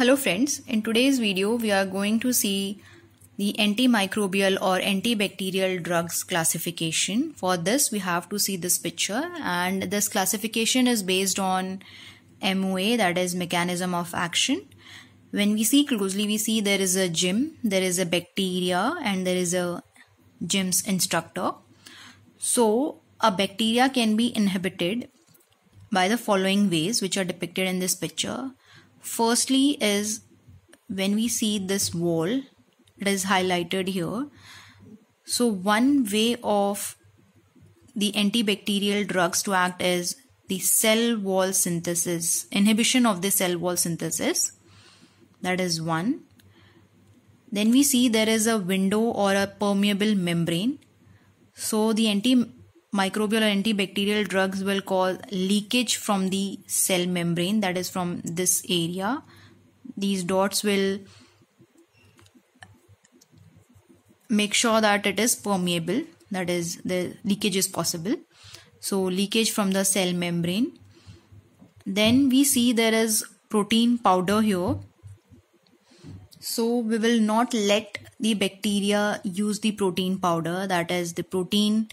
Hello friends, in today's video we are going to see the antimicrobial or antibacterial drugs classification. For this we have to see this picture and this classification is based on MOA that is mechanism of action. When we see closely we see there is a gym, there is a bacteria and there is a gym's instructor. So a bacteria can be inhibited by the following ways which are depicted in this picture Firstly, is when we see this wall, it is highlighted here. So, one way of the antibacterial drugs to act is the cell wall synthesis, inhibition of the cell wall synthesis. That is one. Then we see there is a window or a permeable membrane. So, the anti microbial or antibacterial drugs will cause leakage from the cell membrane that is from this area these dots will make sure that it is permeable that is the leakage is possible so leakage from the cell membrane then we see there is protein powder here so we will not let the bacteria use the protein powder that is the protein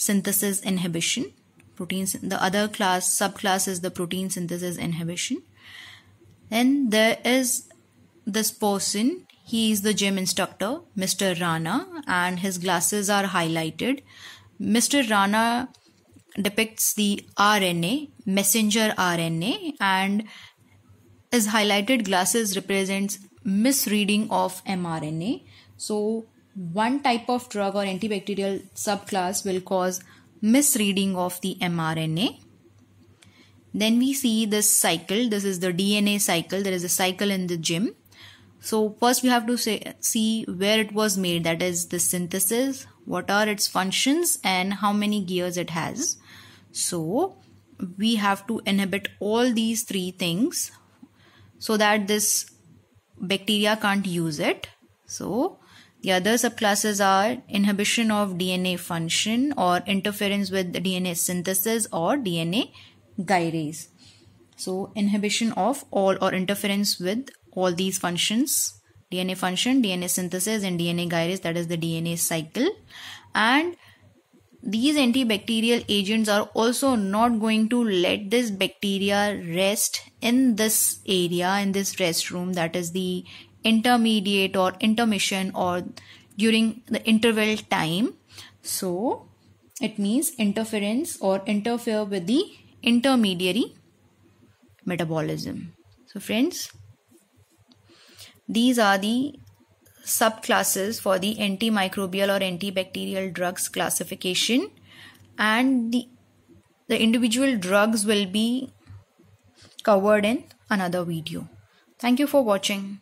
synthesis inhibition. Proteins, the other class, subclass is the protein synthesis inhibition. Then there is this person. He is the gym instructor, Mr. Rana, and his glasses are highlighted. Mr. Rana depicts the RNA, messenger RNA, and his highlighted glasses represents misreading of mRNA. So one type of drug or antibacterial subclass will cause misreading of the mRNA. Then we see this cycle. This is the DNA cycle. There is a cycle in the gym. So first we have to say, see where it was made. That is the synthesis. What are its functions and how many gears it has. So we have to inhibit all these three things so that this bacteria can't use it. So the other subclasses are inhibition of DNA function or interference with DNA synthesis or DNA gyrase. So inhibition of all or interference with all these functions, DNA function, DNA synthesis and DNA gyrase that is the DNA cycle. And these antibacterial agents are also not going to let this bacteria rest in this area in this restroom that is the intermediate or intermission or during the interval time. So it means interference or interfere with the intermediary metabolism. So friends, these are the subclasses for the antimicrobial or antibacterial drugs classification and the, the individual drugs will be covered in another video. Thank you for watching.